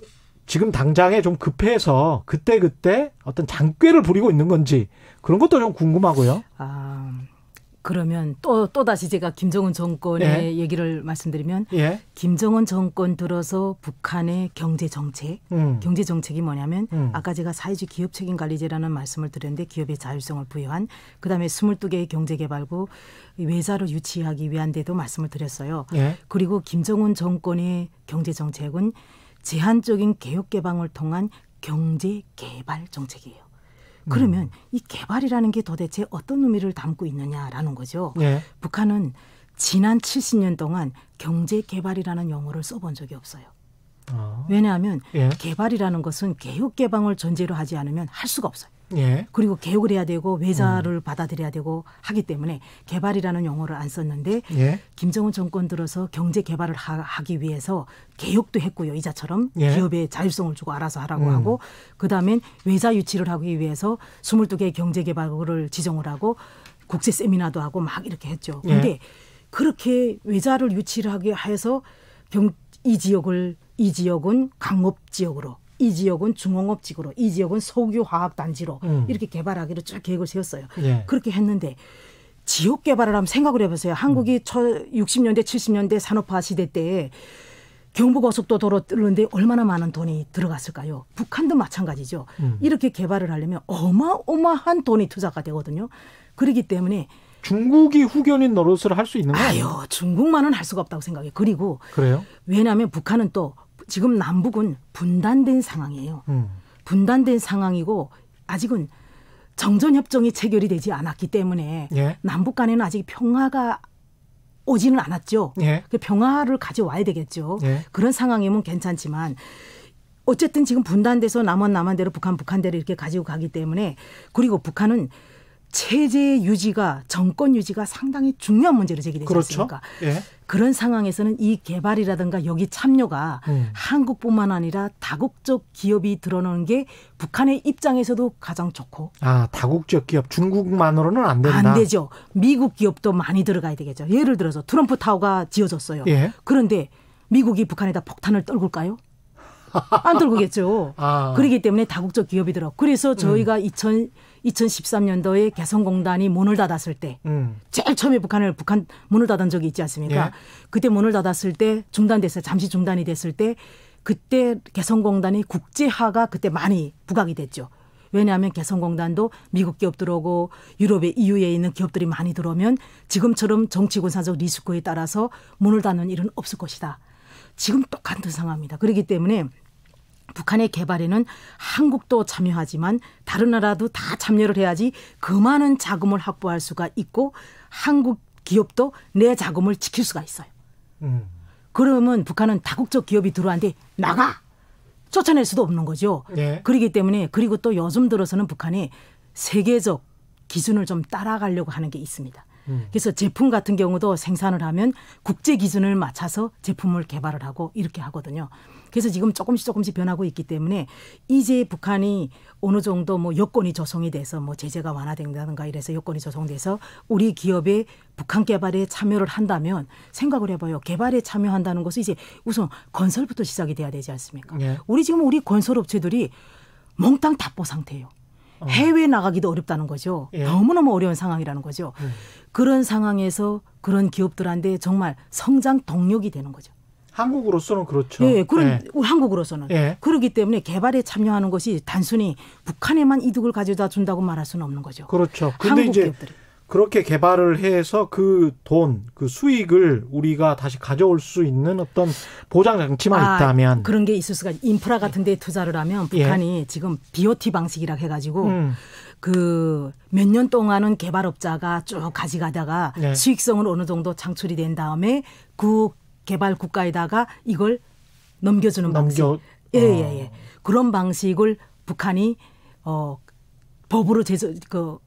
지금 당장에 좀 급해서 그때그때 그때 어떤 장꾀를 부리고 있는 건지 그런 것도 좀 궁금하고요. 아, 그러면 또, 또다시 제가 김정은 정권의 예. 얘기를 말씀드리면 예. 김정은 정권 들어서 북한의 경제 정책, 음. 경제 정책이 뭐냐면 음. 아까 제가 사회주 의 기업 책임 관리제라는 말씀을 드렸는데 기업의 자율성을 부여한 그다음에 22개의 경제 개발구 외자로 유치하기 위한 데도 말씀을 드렸어요. 예. 그리고 김정은 정권의 경제 정책은 제한적인 개혁 개방을 통한 경제 개발 정책이에요. 음. 그러면 음. 이 개발이라는 게 도대체 어떤 의미를 담고 있느냐라는 거죠. 네. 북한은 지난 70년 동안 경제 개발이라는 용어를 써본 적이 없어요. 어. 왜냐하면 예. 개발이라는 것은 개혁 개방을 전제로 하지 않으면 할 수가 없어요. 예. 그리고 개혁을 해야 되고 외자를 음. 받아들여야 되고 하기 때문에 개발이라는 용어를 안 썼는데 예. 김정은 정권 들어서 경제 개발을 하, 기 위해서 개혁도 했고요 이자처럼 예. 기업의 자율성을 주고 알아서 하라고 음. 하고 그다음엔 외자 유치를 하기 위해서 22개 경제 개발을 지정을 하고 국제 세미나도 하고 막 이렇게 했죠. 그런데 예. 그렇게 외자를 유치를 하게 해서 경, 이 지역을 이 지역은 강업 지역으로 이 지역은 중공업 지역으로이 지역은 석유화학 단지로 음. 이렇게 개발하기로 쭉 계획을 세웠어요. 예. 그렇게 했는데 지역 개발을 하면 생각을 해보세요. 한국이 음. 초 60년대 70년대 산업화 시대 때 경부고속도로로 뚫는데 얼마나 많은 돈이 들어갔을까요? 북한도 마찬가지죠. 음. 이렇게 개발을 하려면 어마어마한 돈이 투자가 되거든요. 그렇기 때문에 중국이 후견인 노릇을 할 수 있는 거예요? 아유, 중국만은 할 수가 없다고 생각해요. 그리고 그래요? 왜냐하면 북한은 또 지금 남북은 분단된 상황이에요. 음. 분단된 상황이고 아직은 정전협정이 체결이 되지 않았기 때문에 예. 남북 간에는 아직 평화가 오지는 않았죠. 예. 그 평화를 가져와야 되겠죠. 예. 그런 상황이면 괜찮지만 어쨌든 지금 분단돼서 남한 남한대로 북한 북한대로 이렇게 가지고 가기 때문에 그리고 북한은 체제 유지가 정권 유지가 상당히 중요한 문제로 제기되지 그렇죠? 않습니까? 예. 그런 상황에서는 이 개발이라든가 여기 참여가 음. 한국뿐만 아니라 다국적 기업이 들어오는 게 북한의 입장에서도 가장 좋고 아 다국적 기업 중국만으로는 안 된다 안 되죠 미국 기업도 많이 들어가야 되겠죠 예를 들어서 트럼프 타워가 지어졌어요 예. 그런데 미국이 북한에다 폭탄을 떨굴까요? 안 떨구겠죠. [laughs] 아. 그렇기 때문에 다국적 기업이더라. 그래서 저희가 음. 2000 2013년도에 개성공단이 문을 닫았을 때 음. 제일 처음에 북한을 북한 문을 닫은 적이 있지 않습니까? 예. 그때 문을 닫았을 때 중단됐어요. 잠시 중단이 됐을 때 그때 개성공단이 국제화가 그때 많이 부각이 됐죠. 왜냐하면 개성공단도 미국 기업 들어오고 유럽의 EU에 있는 기업들이 많이 들어오면 지금처럼 정치군사적 리스크에 따라서 문을 닫는 일은 없을 것이다. 지금 똑같은 상황입니다. 그렇기 때문에 북한의 개발에는 한국도 참여하지만 다른 나라도 다 참여를 해야지 그 많은 자금을 확보할 수가 있고 한국 기업도 내 자금을 지킬 수가 있어요. 음. 그러면 북한은 다국적 기업이 들어왔는데 나가 쫓아낼 수도 없는 거죠. 네. 예. 그러기 때문에 그리고 또 요즘 들어서는 북한이 세계적 기준을 좀 따라가려고 하는 게 있습니다. 음. 그래서 제품 같은 경우도 생산을 하면 국제 기준을 맞춰서 제품을 개발을 하고 이렇게 하거든요. 그래서 지금 조금씩 조금씩 변하고 있기 때문에 이제 북한이 어느 정도 뭐 여건이 조성이 돼서 뭐 제재가 완화된다든가 이래서 여건이 조성돼서 우리 기업의 북한 개발에 참여를 한다면 생각을 해봐요. 개발에 참여한다는 것은 이제 우선 건설부터 시작이 돼야 되지 않습니까? 네. 우리 지금 우리 건설업체들이 몽땅 답보 상태예요. 어. 해외 나가기도 어렵다는 거죠. 예. 너무너무 어려운 상황이라는 거죠. 음. 그런 상황에서 그런 기업들한테 정말 성장 동력이 되는 거죠. 한국으로서는 그렇죠. 예, 예 그런 예. 한국으로서는 예. 그렇기 때문에 개발에 참여하는 것이 단순히 북한에만 이득을 가져다 준다고 말할 수는 없는 거죠. 그렇죠. 그런데 이제 기업들이. 그렇게 개발을 해서 그 돈, 그 수익을 우리가 다시 가져올 수 있는 어떤 보장 장치만 아, 있다면 그런 게 있을 수가 인프라 같은 데 투자를 하면 예. 북한이 예. 지금 BOT 방식이라 해 가지고 음. 그몇 년 동안은 개발업자가 쭉 가져가다가 예. 수익성을 어느 정도 창출이 된 다음에 그 개발 국가에다가 이걸 넘겨주는 넘겨... 방식. 예, 예예예. 어. 예. 그런 방식을 북한이 어 법으로 제조 그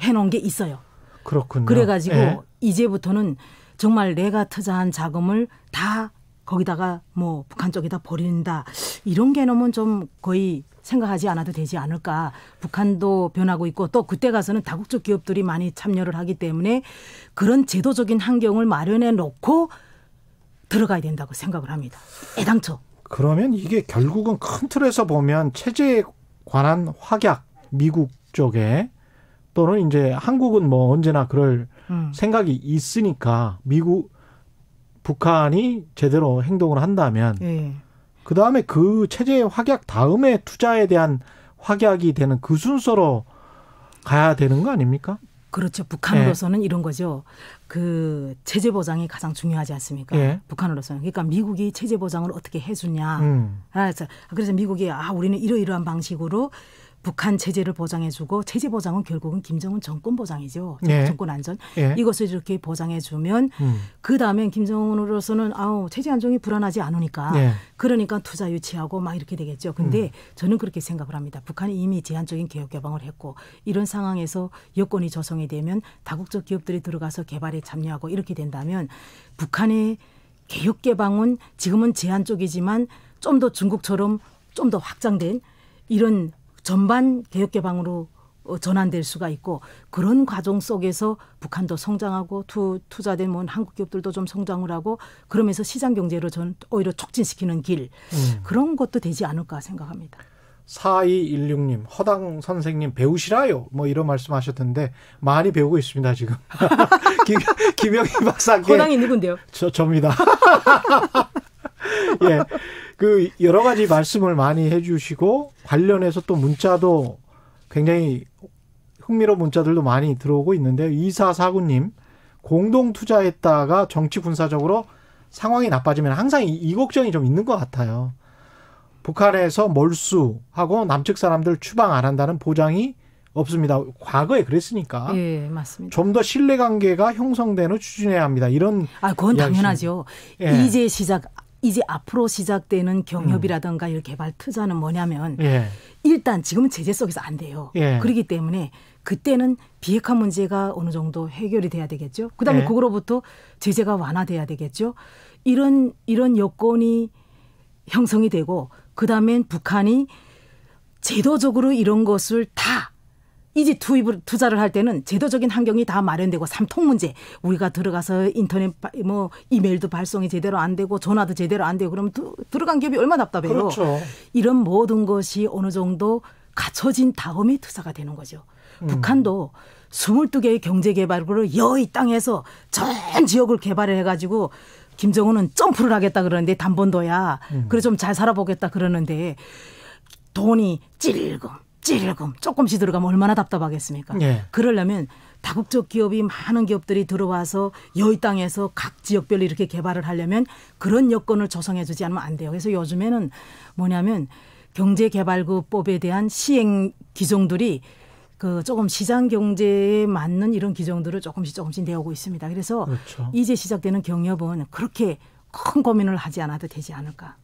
해놓은 게 있어요. 그렇군요. 그래가지고 예. 이제부터는 정말 내가 투자한 자금을 다 거기다가 뭐 북한 쪽에다 버린다 이런 개념은 좀 거의 생각하지 않아도 되지 않을까. 북한도 변하고 있고 또 그때 가서는 다국적 기업들이 많이 참여를 하기 때문에 그런 제도적인 환경을 마련해 놓고 들어가야 된다고 생각을 합니다. 애당초. 그러면 이게 결국은 큰 틀에서 보면 체제에 관한 확약 미국 쪽에 또는 이제 한국은 뭐 언제나 그럴 음. 생각이 있으니까 미국 북한이 제대로 행동을 한다면 예. 그다음에 그 체제의 확약 다음에 투자에 대한 확약이 되는 그 순서로 가야 되는 거 아닙니까? 그렇죠. 북한으로서는 예. 이런 거죠. 그 체제 보장이 가장 중요하지 않습니까? 예. 북한으로서는 그러니까 미국이 체제 보장을 어떻게 해주냐. 음. 그래서 미국이 아 우리는 이러이러한 방식으로 북한 체제를 보장해주고 체제 보장은 결국은 김정은 정권 보장이죠. 예. 정권 안전 예. 이것을 이렇게 보장해주면 음. 그 다음엔 김정은으로서는 아우 체제 안정이 불안하지 않으니까 예. 그러니까 투자 유치하고 막 이렇게 되겠죠. 근데 음. 저는 그렇게 생각을 합니다. 북한이 이미 제한적인 개혁 개방을 했고 이런 상황에서 여건이 조성이 되면 다국적 기업들이 들어가서 개발에 참여하고 이렇게 된다면 북한의 개혁 개방은 지금은 제한 적이지만좀 더 중국처럼 좀 더 확장된 이런 전반 개혁 개방으로 어, 전환될 수가 있고 그런 과정 속에서 북한도 성장하고 투, 투자된 뭐 한국 기업들도 좀 성장을 하고 그러면서 시장 경제로 전 오히려 촉진시키는 길 음. 그런 것도 되지 않을까 생각합니다. 4216님, 허당 선생님 배우시라요. 뭐 이런 말씀하셨던데 많이 배우고 있습니다 지금. [laughs] 김, 영희 박사님. 허당이 누군데요? 저 저입니다. [laughs] 예. 그 여러 가지 말씀을 많이 해주시고 관련해서 또 문자도 굉장히 흥미로운 문자들도 많이 들어오고 있는데 이사사구님 공동 투자했다가 정치 군사적으로 상황이 나빠지면 항상 이, 이 걱정이 좀 있는 것 같아요. 북한에서 몰수하고 남측 사람들 추방 안 한다는 보장이 없습니다. 과거에 그랬으니까. 예, 맞습니다. 좀 더 신뢰 관계가 형성되는 추진해야 합니다. 이런. 아, 그건 이야기 당연하죠. 예. 이제 시작 이제 앞으로 시작되는 경협이라든가 음. 이런 개발 투자는 뭐냐면 예. 일단 지금은 제재 속에서 안 돼요. 예. 그렇기 때문에 그때는 비핵화 문제가 어느 정도 해결이 돼야 되겠죠. 그다음에 예. 그거로부터 제재가 완화돼야 되겠죠. 이런 이런 여건이 형성이 되고 그다음엔 북한이 제도적으로 이런 것을 다 이제 투입을 투자를 할 때는 제도적인 환경이 다 마련되고 삼통 문제 우리가 들어가서 인터넷 뭐 이메일도 발송이 제대로 안 되고 전화도 제대로 안 되고 그러면 두, 들어간 기업이 얼마나 답답해요. 그렇죠. 이런 모든 것이 어느 정도 갖춰진 다음에 투자가 되는 거죠. 음. 북한도 22개의 경제개발구를 여의 땅에서 전 지역을 개발해 가지고 김정은은 점프를 하겠다 그러는데 단번도야. 음. 그래 좀 잘 살아보겠다 그러는데 돈이 찔금 찔금 조금씩 들어가면 얼마나 답답하겠습니까? 예. 그러려면 다국적 기업이 많은 기업들이 들어와서 여의 땅에서 각 지역별로 이렇게 개발을 하려면 그런 여건을 조성해주지 않으면 안 돼요. 그래서 요즘에는 뭐냐면 경제개발구법에 대한 시행 기종들이 그 조금 시장 경제에 맞는 이런 기종들을 조금씩 조금씩 내오고 있습니다. 그래서 그렇죠. 이제 시작되는 경협은 그렇게 큰 고민을 하지 않아도 되지 않을까.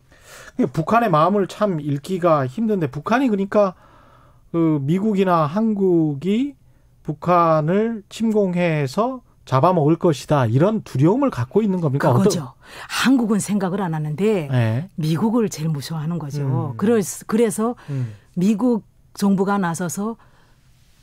북한의 마음을 참 읽기가 힘든데 북한이 그러니까 그 미국이나 한국이 북한을 침공해서 잡아먹을 것이다 이런 두려움을 갖고 있는 겁니까? 그거죠. 어떤... 한국은 생각을 안 하는데 네. 미국을 제일 무서워하는 거죠. 음. 그래서 그래서 음. 미국 정부가 나서서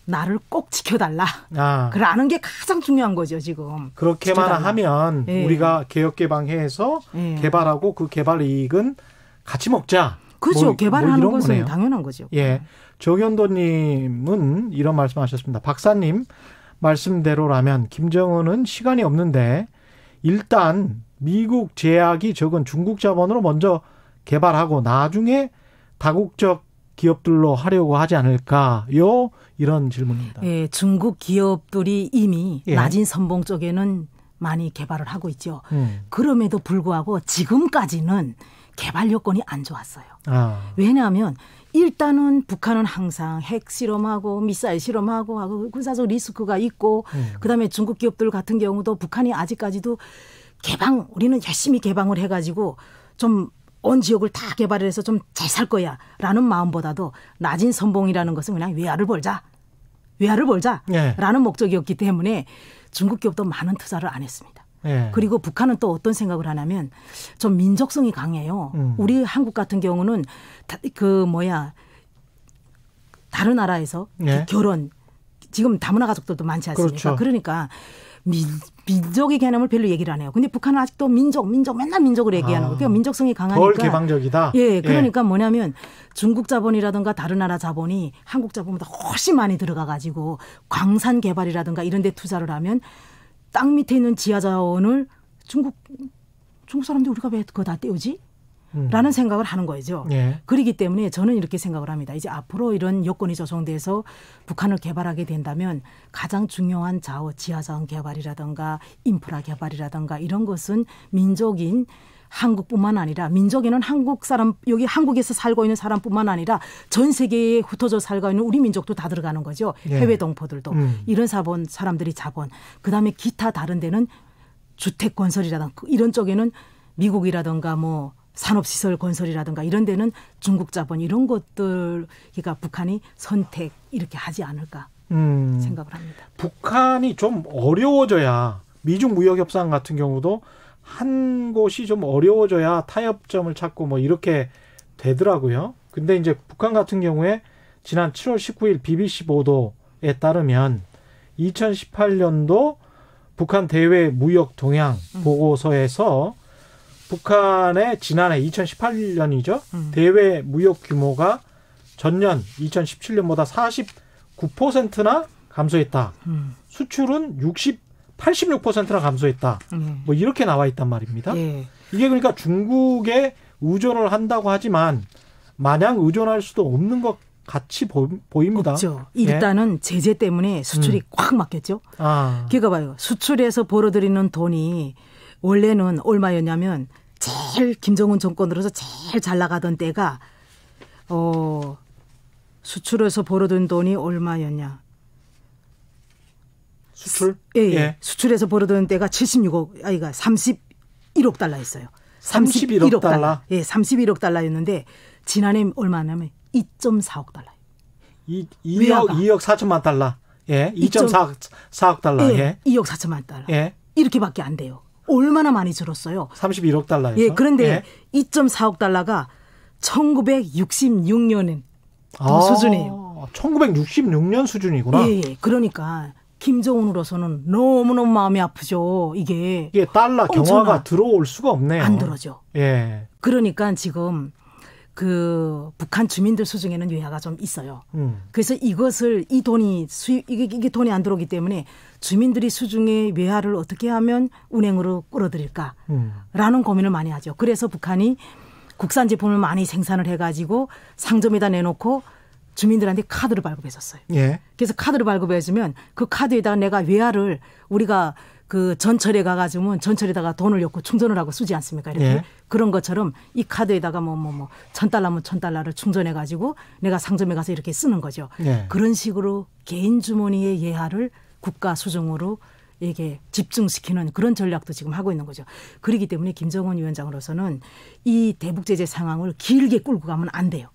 나를 꼭 지켜달라. 아. 그라는 게 가장 중요한 거죠 지금. 그렇게만 지켜달라. 하면 네. 우리가 개혁 개방해서 네. 개발하고 그 개발 이익은 같이 먹자. 그렇죠. 뭐, 뭐 개발하는 뭐 것은 거네요. 당연한 거죠. 예. 조현도님은 이런 말씀하셨습니다. 박사님 말씀대로라면 김정은은 시간이 없는데 일단 미국 제약이 적은 중국 자본으로 먼저 개발하고 나중에 다국적 기업들로 하려고 하지 않을까요? 이런 질문입니다. 예, 중국 기업들이 이미 예. 낮은 선봉 쪽에는 많이 개발을 하고 있죠. 음. 그럼에도 불구하고 지금까지는 개발 여건이 안 좋았어요. 아. 왜냐하면 일단은 북한은 항상 핵 실험하고 미사일 실험하고 하고 군사적 리스크가 있고 음. 그다음에 중국 기업들 같은 경우도 북한이 아직까지도 개방 우리는 열심히 개방을 해가지고 좀 온 지역을 다 개발을 해서 좀 잘 살 거야라는 마음보다도 낮은 선봉이라는 것은 그냥 외화를 벌자 외화를 벌자라는 네. 목적이었기 때문에 중국 기업도 많은 투자를 안 했습니다. 예. 그리고 북한은 또 어떤 생각을 하냐면 좀 민족성이 강해요. 음. 우리 한국 같은 경우는 그 뭐야 다른 나라에서 예. 그 결혼 지금 다문화 가족들도 많지 않습니까? 그렇죠. 그러니까 민, 민족의 개념을 별로 얘기를 안 해요. 근데 북한은 아직도 민족, 민족, 맨날 민족을 얘기하는 아. 거예요. 아, 민족성이 강하니까. 덜 개방적이다. 예, 예. 그러니까 예. 뭐냐면 중국 자본이라든가 다른 나라 자본이 한국 자본보다 훨씬 많이 들어가 가지고 광산 개발이라든가 이런 데 투자를 하면 땅 밑에 있는 지하 자원을 중국 중국 사람들이 우리가 왜 그거 다 떼우지? 음. 라는 생각을 하는 거죠. 예. 그러기 때문에 저는 이렇게 생각을 합니다. 이제 앞으로 이런 여건이 조성돼서 북한을 개발하게 된다면 가장 중요한 자원, 지하자원 개발이라든가 인프라 개발이라든가 이런 것은 민족인 한국뿐만 아니라 민족에는 한국 사람 여기 한국에서 살고 있는 사람뿐만 아니라 전 세계에 흩어져 살고 있는 우리 민족도 다 들어가는 거죠. 예. 해외 동포들도 음. 이런 사본 사람들이 자본 그다음에 기타 다른 데는 주택 건설이라든가 그 이런 쪽에는 미국이라든가 뭐 산업시설 건설이라든가 이런 데는 중국 자본 이런 것들 그러니까 북한이 선택 이렇게 하지 않을까 음. 생각을 합니다. 북한이 좀 어려워져야 미중 무역 협상 같은 경우도 한 곳이 좀 어려워져야 타협점을 찾고 뭐 이렇게 되더라고요. 근데 이제 북한 같은 경우에 지난 7월 19일 BBC 보도에 따르면 2018년도 북한 대외 무역 동향 음. 보고서에서 음. 북한의 지난해 2018년이죠. 음. 대외 무역 규모가 전년 2017년보다 49%나 감소했다. 음. 수출은 60 86%나 감소했다. 음. 뭐 이렇게 나와 있단 말입니다. 예. 이게 그러니까 중국에 의존을 한다고 하지만 마냥 의존할 수도 없는 것 같이 보, 입니다 없죠. 일단은 예. 제재 때문에 수출이 음. 꽉 막혔죠. 아. 그러니까 봐요. 수출에서 벌어들이는 돈이 원래는 얼마였냐면 제일 김정은 정권으로서 제일 잘 나가던 때가 어 수출에서 벌어든 돈이 얼마였냐? 수출? 예, 예. 예. 수출해서 벌어드는 때가 76억, 아이가 31억 달러였어요. 31억, 31억 달러. 달러. 예, 31억 달러였는데 지난해 얼마냐면 2.4억 달러. 2, 2억 2억 4천만 달러. 예, 2.4억 4억 달러. 예, 예. 2억 4천만 달러. 예. 이렇게밖에 안 돼요. 얼마나 많이 줄었어요? 31억 달러에서. 예, 그런데 예. 2.4억 달러가 1966년은 아, 수준이에요. 1966년 수준이구나. 예, 예. 그러니까 김정은으로서는 너무너무 마음이 아프죠. 이게 이게 달러 어, 경화가 들어올 수가 없네요. 안 들어죠. 예. 그러니까 지금 그 북한 주민들 수중에는 외화가 좀 있어요. 음. 그래서 이것을 이 돈이 수입 이게, 이게 돈이 안 들어오기 때문에 주민들이 수중에 외화를 어떻게 하면 운행으로 끌어들일까라는 음. 고민을 많이 하죠. 그래서 북한이 국산 제품을 많이 생산을 해가지고 상점에다 내놓고 주민들한테 카드를 발급했었어요. 예. 그래서 카드를 발급해주면 그 카드에다가 내가 외화를 우리가 그 전철에 가가지고 전철에다가 돈을 넣고 충전을 하고 쓰지 않습니까? 이렇게 예. 그런 것처럼 이 카드에다가 뭐 뭐 뭐 천 달러면 뭐 천 달러를 충전해가지고 내가 상점에 가서 이렇게 쓰는 거죠. 예. 그런 식으로 개인 주머니의 예화를 국가 수정으로 이게 집중시키는 그런 전략도 지금 하고 있는 거죠. 그러기 때문에 김정은 위원장으로서는 이 대북 제재 상황을 길게 끌고 가면 안 돼요.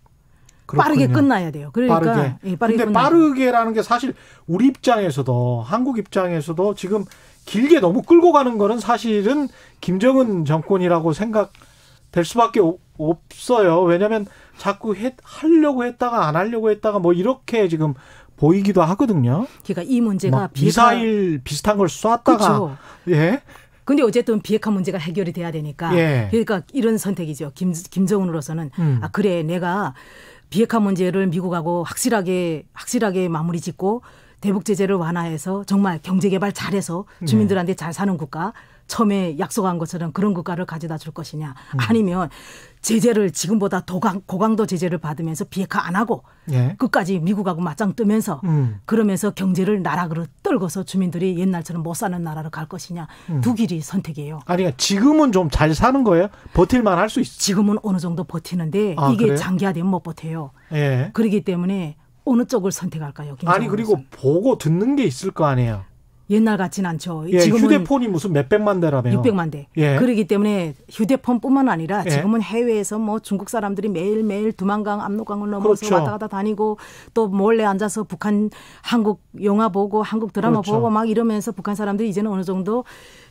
그렇군요. 빠르게 끝나야 돼요. 그러니까 빠르게. 예, 빠르게 근데 빠르게라는 게 사실 우리 입장에서도 한국 입장에서도 지금 길게 너무 끌고 가는 거는 사실은 김정은 정권이라고 생각될 수밖에 없어요. 왜냐하면 자꾸 했, 하려고 했다가 안 하려고 했다가 뭐 이렇게 지금 보이기도 하거든요. 그러니까 이 문제가 미사일 비핵 비슷한 걸 쐈다가 그렇죠. 예. 근데 어쨌든 비핵화 문제가 해결이 돼야 되니까 예. 그러니까 이런 선택이죠. 김 김정은으로서는 음. 아 그래 내가 비핵화 문제를 미국하고 확실하게 확실하게 마무리 짓고 대북 제재를 완화해서 정말 경제 개발 잘해서 네. 주민들한테 잘 사는 국가 처음에 약속한 것처럼 그런 국가를 가져다 줄 것이냐 음. 아니면 제재를 지금보다 더 강, 고강도 제재를 받으면서 비핵화 안 하고 예. 끝까지 미국하고 맞짱 뜨면서 음. 그러면서 경제를 나락으로 떨궈서 주민들이 옛날처럼 못 사는 나라로 갈 것이냐 음. 두 길이 선택이에요. 아니 그러니까 지금은 좀 잘 사는 거예요? 버틸만 할 수 있어? 요 지금은 어느 정도 버티는데 아, 이게 그래요? 장기화되면 못 버텨요. 예. 그렇기 때문에 어느 쪽을 선택할까요? 아니 그리고 보고 듣는 게 있을 거 아니에요. 옛날 같진 않죠. 예, 지금 휴대폰이 무슨 몇백만 대라며. 600만 대. 예. 그러기 때문에 휴대폰뿐만 아니라 예. 지금은 예. 해외에서 뭐 중국 사람들이 매일매일 두만강, 압록강을 넘어서 그렇죠. 왔다 갔다 다니고 또 몰래 앉아서 북한 한국 영화 보고 한국 드라마 그렇죠. 보고 막 이러면서 북한 사람들이 이제는 어느 정도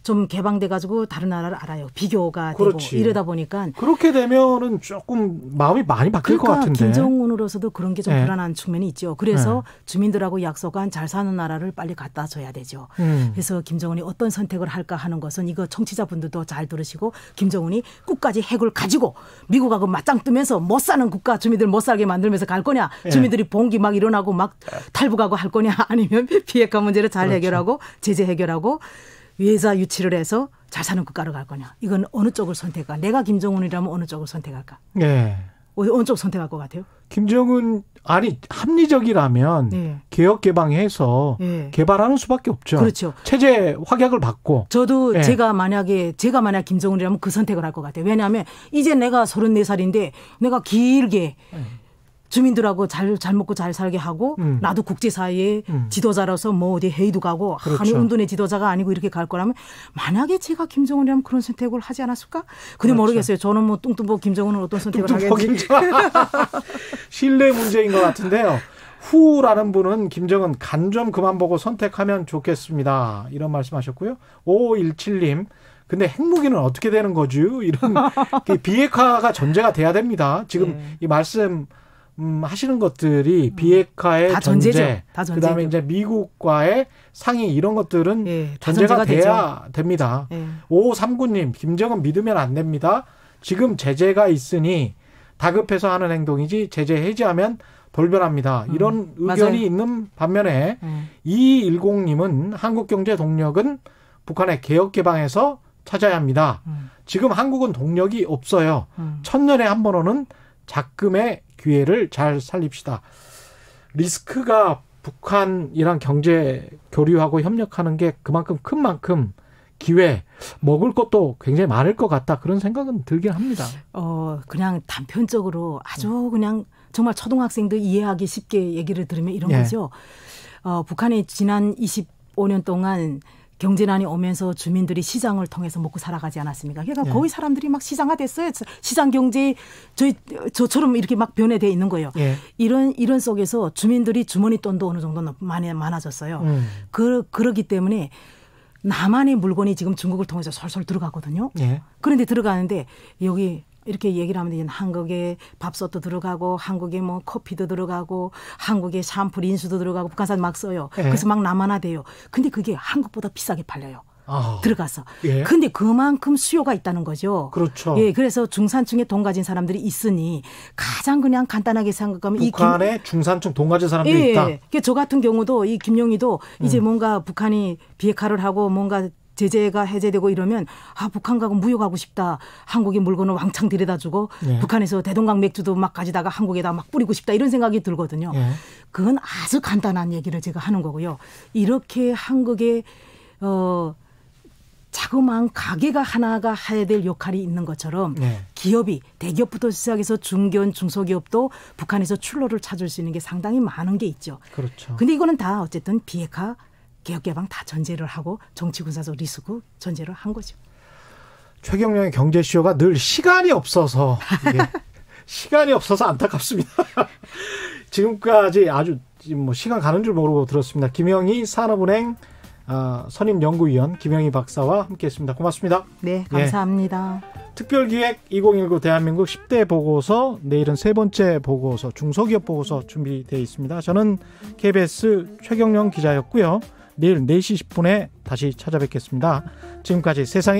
좀 개방돼 가지고 다른 나라를 알아요. 비교가 그렇지. 되고 이러다 보니까 그렇게 되면은 조금 마음이 많이 바뀔 그러니까 것 같은데. 김정은으로서도 그런 게좀 네. 불안한 측면이 있죠. 그래서 네. 주민들하고 약속한 잘 사는 나라를 빨리 갖다 줘야 되죠. 음. 그래서 김정은이 어떤 선택을 할까 하는 것은 이거 청취자분들도 잘 들으시고 김정은이 끝까지 핵을 가지고 미국하고 맞짱 뜨면서 못 사는 국가 주민들 못 살게 만들면서 갈 거냐 네. 주민들이 봉기 막 일어나고 막 탈북하고 할 거냐 [laughs] 아니면 비핵화 문제를 잘 그렇죠. 해결하고 제재 해결하고 회사 유치를 해서 잘 사는 국가로 갈 거냐. 이건 어느 쪽을 선택할까? 내가 김정은이라면 어느 쪽을 선택할까? 네. 어느 쪽 선택할 것 같아요? 김정은 아니 합리적이라면 네. 개혁 개방해서 네. 개발하는 수밖에 없죠. 그렇죠. 체제 확약을 받고. 저도 네. 제가 만약에 제가 만약 김정은이라면 그 선택을 할 것 같아요. 왜냐하면 이제 내가 34살인데 내가 길게 주민들하고 잘, 잘 먹고 잘 살게 하고 음. 나도 국제사회의 음. 지도자로서 뭐 어디 회의도 가고 그렇 한일 운동의 지도자가 아니고 이렇게 갈 거라면 만약에 제가 김정은이라면 그런 선택을 하지 않았을까? 근데 그렇죠. 모르겠어요. 저는 뭐 뚱뚱보 김정은은 어떤 선택을 하겠는지. [laughs] 신뢰 문제인 것 같은데요. 후라는 분은 김정은 간 좀 그만 보고 선택하면 좋겠습니다. 이런 말씀하셨고요. 5517님. 근데 핵무기는 어떻게 되는 거죠? 이런 [laughs] 비핵화가 전제가 돼야 됩니다. 지금 네. 이 말씀 음, 하시는 것들이 음. 비핵화의 다 전제, 전제죠. 다 그다음에 이제 미국과의 상의 이런 것들은 예, 전제가, 전제가 돼야 되죠. 됩니다. 예. 오삼구님 김정은 믿으면 안 됩니다. 지금 제재가 있으니 다급해서 하는 행동이지 제재 해제하면 돌변합니다. 음, 이런 음, 의견이 맞아요. 있는 반면에 예. 이일공님은 한국 경제 동력은 북한의 개혁 개방에서 찾아야 합니다. 음. 지금 한국은 동력이 없어요. 음. 천년에 한 번호는 작금의 기회를 잘 살립시다. 리스크가 북한이랑 경제 교류하고 협력하는 게 그만큼 큰 만큼 기회 먹을 것도 굉장히 많을 것 같다 그런 생각은 들긴 합니다. 어 그냥 단편적으로 아주 그냥 정말 초등학생들 이해하기 쉽게 얘기를 들으면 이런 예. 거죠. 어 북한이 지난 25년 동안 경제난이 오면서 주민들이 시장을 통해서 먹고 살아가지 않았습니까? 그러니까 예. 거의 사람들이 막 시장화됐어요. 시장 경제 저희 저처럼 이렇게 막 변해돼 있는 거예요. 예. 이런 이런 속에서 주민들이 주머니 돈도 어느 정도 많이 많아졌어요. 음. 그 그러기 때문에 남한의 물건이 지금 중국을 통해서 솔솔 들어가거든요. 예. 그런데 들어가는데 여기 이렇게 얘기를 하면 이 한국에 밥솥도 들어가고 한국에 뭐 커피도 들어가고 한국에 샴푸 린스도 들어가고 북한산 막 써요. 예. 그래서 막 남한화돼요. 근데 그게 한국보다 비싸게 팔려요. 아, 들어가서. 예. 근데 그만큼 수요가 있다는 거죠. 그렇죠. 예, 그래서 중산층에 돈 가진 사람들이 있으니 가장 그냥 간단하게 생각하면 북한에 김... 중산층 돈 가진 사람들이 예, 예. 있다. 예. 저 같은 경우도 이 김용희도 음. 이제 뭔가 북한이 비핵화를 하고 뭔가 제재가 해제되고 이러면 아 북한 가고 무역하고 싶다. 한국의 물건을 왕창 들여다주고 예. 북한에서 대동강 맥주도 막 가지다가 한국에다 막 뿌리고 싶다 이런 생각이 들거든요. 예. 그건 아주 간단한 얘기를 제가 하는 거고요. 이렇게 한국의 어 자그마한 가게가 하나가 해야 될 역할이 있는 것처럼 네. 기업이 대기업부터 시작해서 중견 중소기업도 북한에서 출로를 찾을 수 있는 게 상당히 많은 게 있죠. 그렇죠. 근데 이거는 다 어쨌든 비핵화 개혁 개방 다 전제를 하고 정치 군사적 리스크 전제를 한 거죠. 최경령의 경제 쇼가 늘 시간이 없어서 [laughs] 시간이 없어서 안타깝습니다. [laughs] 지금까지 아주 뭐 시간 가는 줄 모르고 들었습니다. 김영희 산업은행 어, 선임 연구위원 김영희 박사와 함께했습니다. 고맙습니다. 네, 예. 감사합니다. 예. 특별기획 2019 대한민국 10대 보고서 내일은 세 번째 보고서 중소기업 보고서 준비되어 있습니다. 저는 KBS 최경령 기자였고요. 내일 4시 10분에 다시 찾아뵙겠습니다. 지금까지 세상에